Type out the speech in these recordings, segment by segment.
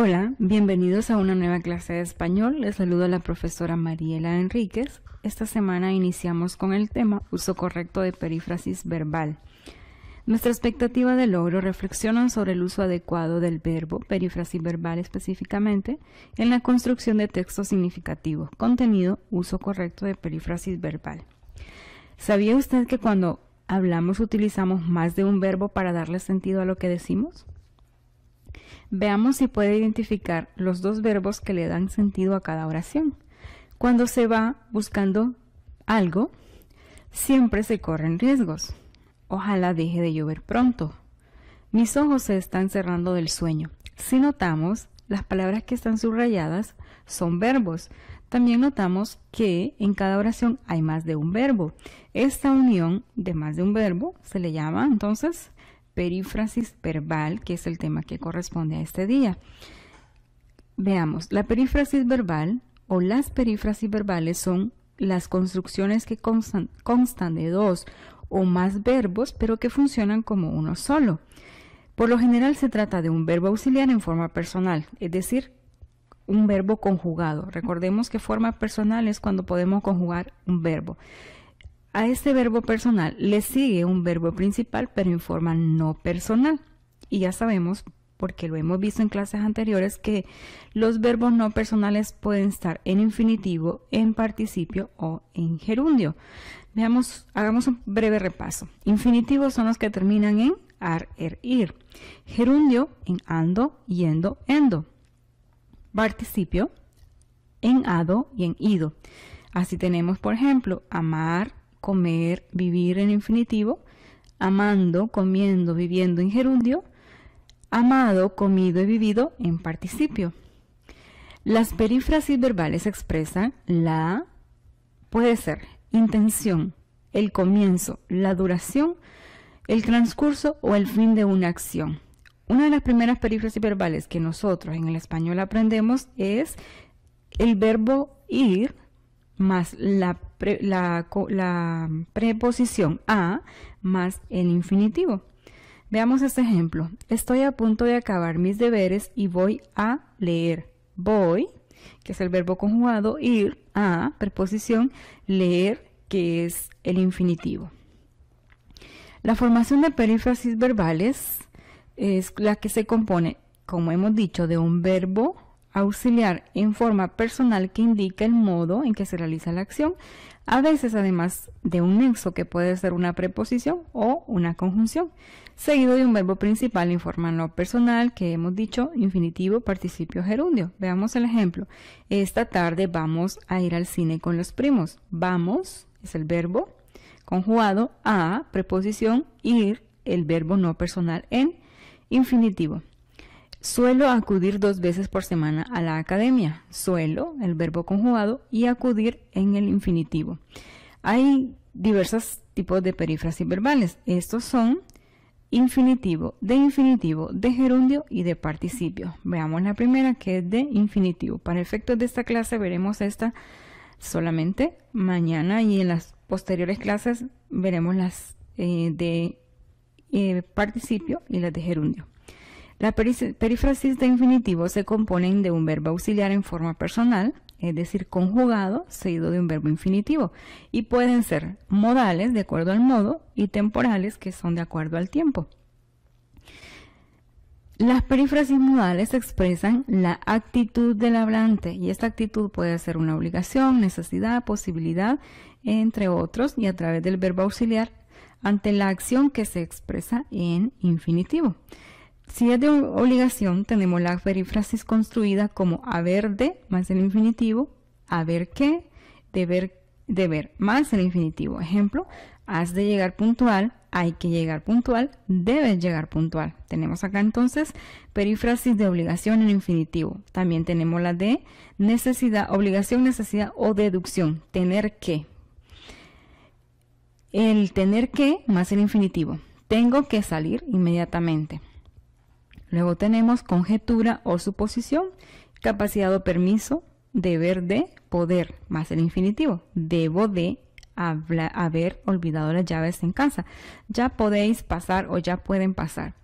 Hola, bienvenidos a una nueva clase de español. Les saludo a la profesora Mariela Enríquez. Esta semana iniciamos con el tema uso correcto de perífrasis verbal. Nuestra expectativa de logro reflexionan sobre el uso adecuado del verbo, perífrasis verbal específicamente, en la construcción de textos significativos. Contenido, uso correcto de perífrasis verbal. ¿Sabía usted que cuando hablamos utilizamos más de un verbo para darle sentido a lo que decimos? Veamos si puede identificar los dos verbos que le dan sentido a cada oración. Cuando se va buscando algo, siempre se corren riesgos. Ojalá deje de llover pronto. Mis ojos se están cerrando del sueño. Si notamos, las palabras que están subrayadas son verbos. También notamos que en cada oración hay más de un verbo. Esta unión de más de un verbo se le llama entonces perífrasis verbal, que es el tema que corresponde a este día. Veamos, la perífrasis verbal o las perífrasis verbales son las construcciones que constan, constan de dos o más verbos, pero que funcionan como uno solo. Por lo general se trata de un verbo auxiliar en forma personal, es decir, un verbo conjugado. Recordemos que forma personal es cuando podemos conjugar un verbo. A este verbo personal le sigue un verbo principal pero en forma no personal. Y ya sabemos, porque lo hemos visto en clases anteriores, que los verbos no personales pueden estar en infinitivo, en participio o en gerundio. Veamos, hagamos un breve repaso. Infinitivos son los que terminan en ar, er, ir. Gerundio en ando, yendo, endo. Participio en ado y en ido. Así tenemos, por ejemplo, amar, comer, vivir en infinitivo, amando, comiendo, viviendo en gerundio, amado, comido y vivido en participio. Las perífrasis verbales expresan la, puede ser, intención, el comienzo, la duración, el transcurso o el fin de una acción. Una de las primeras perífrasis verbales que nosotros en el español aprendemos es el verbo ir más la la, la preposición a más el infinitivo. Veamos este ejemplo. Estoy a punto de acabar mis deberes y voy a leer. Voy, que es el verbo conjugado, ir a preposición, leer, que es el infinitivo. La formación de perífrasis verbales es la que se compone, como hemos dicho, de un verbo auxiliar en forma personal que indica el modo en que se realiza la acción, a veces además de un nexo que puede ser una preposición o una conjunción, seguido de un verbo principal en forma no personal que hemos dicho infinitivo, participio, gerundio. Veamos el ejemplo. Esta tarde vamos a ir al cine con los primos. Vamos es el verbo conjugado a preposición ir, el verbo no personal en infinitivo. Suelo acudir dos veces por semana a la academia. Suelo, el verbo conjugado, y acudir en el infinitivo. Hay diversos tipos de perífrasis verbales. Estos son infinitivo, de infinitivo, de gerundio y de participio. Veamos la primera que es de infinitivo. Para efectos de esta clase veremos esta solamente mañana y en las posteriores clases veremos las eh, de eh, participio y las de gerundio. Las perífrasis de infinitivo se componen de un verbo auxiliar en forma personal, es decir, conjugado, seguido de un verbo infinitivo, y pueden ser modales de acuerdo al modo y temporales que son de acuerdo al tiempo. Las perífrasis modales expresan la actitud del hablante y esta actitud puede ser una obligación, necesidad, posibilidad, entre otros, y a través del verbo auxiliar ante la acción que se expresa en infinitivo. Si es de obligación, tenemos la perífrasis construida como haber de más el infinitivo, haber que, deber, deber más el infinitivo. Ejemplo, has de llegar puntual, hay que llegar puntual, debes llegar puntual. Tenemos acá entonces perífrasis de obligación en infinitivo. También tenemos la de necesidad, obligación, necesidad o deducción, tener que. El tener que más el infinitivo. Tengo que salir inmediatamente. Luego tenemos conjetura o suposición, capacidad o permiso, deber de, poder, más el infinitivo. Debo de haber olvidado las llaves en casa. Ya podéis pasar o ya pueden pasar.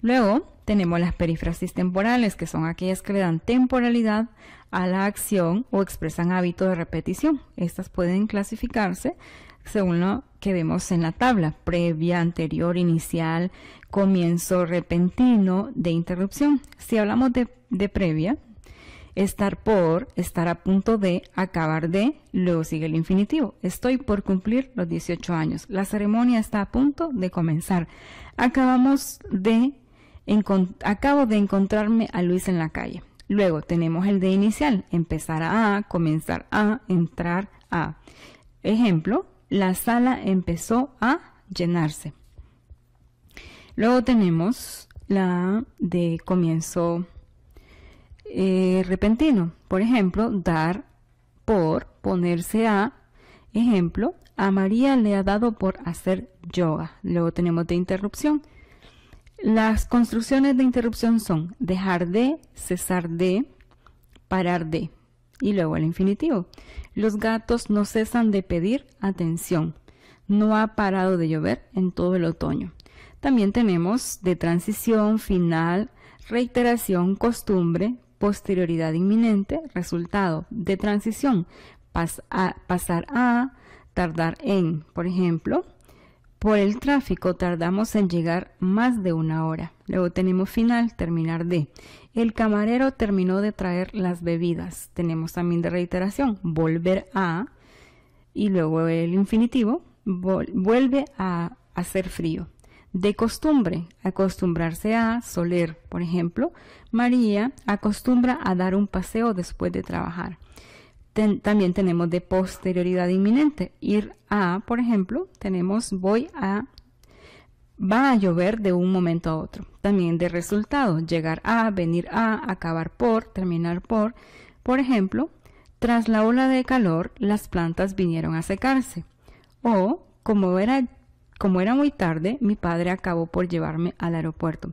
Luego tenemos las perífrasis temporales, que son aquellas que le dan temporalidad a la acción o expresan hábito de repetición. Estas pueden clasificarse según lo que vemos en la tabla, previa, anterior, inicial, comienzo repentino de interrupción. Si hablamos de, de previa, estar por, estar a punto de, acabar de, luego sigue el infinitivo. Estoy por cumplir los 18 años. La ceremonia está a punto de comenzar. Acabamos de, acabo de encontrarme a Luis en la calle. Luego tenemos el de inicial, empezar a, comenzar a, entrar a. Ejemplo, la sala empezó a llenarse. Luego tenemos la de comienzo eh, repentino. Por ejemplo, dar por ponerse a. Ejemplo, a María le ha dado por hacer yoga. Luego tenemos de interrupción. Las construcciones de interrupción son dejar de, cesar de, parar de y luego el infinitivo. Los gatos no cesan de pedir atención. No ha parado de llover en todo el otoño. También tenemos de transición, final, reiteración, costumbre, posterioridad inminente, resultado de transición, a, pasar a, tardar en, por ejemplo, por el tráfico tardamos en llegar más de una hora. Luego tenemos final, terminar de. El camarero terminó de traer las bebidas. Tenemos también de reiteración, volver a. Y luego el infinitivo, vuelve a hacer frío. De costumbre, acostumbrarse a, soler, por ejemplo. María acostumbra a dar un paseo después de trabajar también tenemos de posterioridad inminente. Ir a, por ejemplo, tenemos voy a, va a llover de un momento a otro. También de resultado, llegar a, venir a, acabar por, terminar por. Por ejemplo, tras la ola de calor, las plantas vinieron a secarse. O, como era, como era muy tarde, mi padre acabó por llevarme al aeropuerto.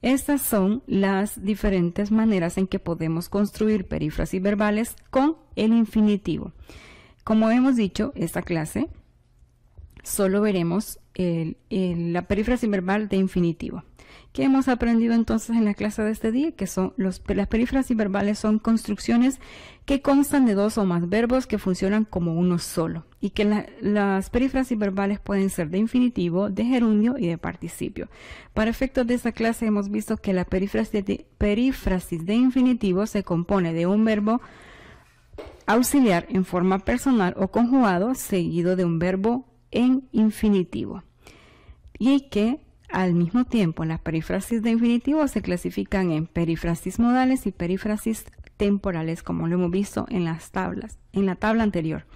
Estas son las diferentes maneras en que podemos construir perífrasis verbales con el infinitivo. Como hemos dicho, esta clase solo veremos la perífrasis verbal de infinitivo. ¿Qué hemos aprendido entonces en la clase de este día? Que son las perífrasis verbales son construcciones que constan de dos o más verbos que funcionan como uno solo y que las perífrasis verbales pueden ser de infinitivo, de gerundio y de participio. Para efectos de esta clase hemos visto que la perífrasis de, perífrasis de infinitivo se compone de un verbo auxiliar en forma personal o conjugado seguido de un verbo en infinitivo. Y que al mismo tiempo las perífrasis de infinitivo se clasifican en perífrasis modales y perífrasis temporales como lo hemos visto en las tablas, en la tabla anterior.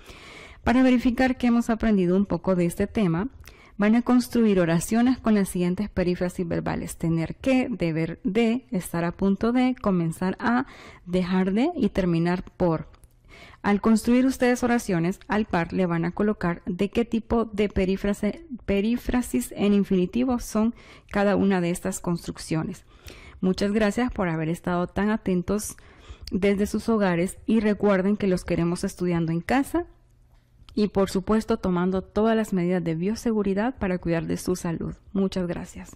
Para verificar que hemos aprendido un poco de este tema, van a construir oraciones con las siguientes perífrasis verbales. Tener que, deber de, estar a punto de, comenzar a, dejar de y terminar por. Al construir ustedes oraciones, al par le van a colocar de qué tipo de perífrasis en infinitivo son cada una de estas construcciones. Muchas gracias por haber estado tan atentos desde sus hogares y recuerden que los queremos estudiando en casa y por supuesto tomando todas las medidas de bioseguridad para cuidar de su salud. Muchas gracias.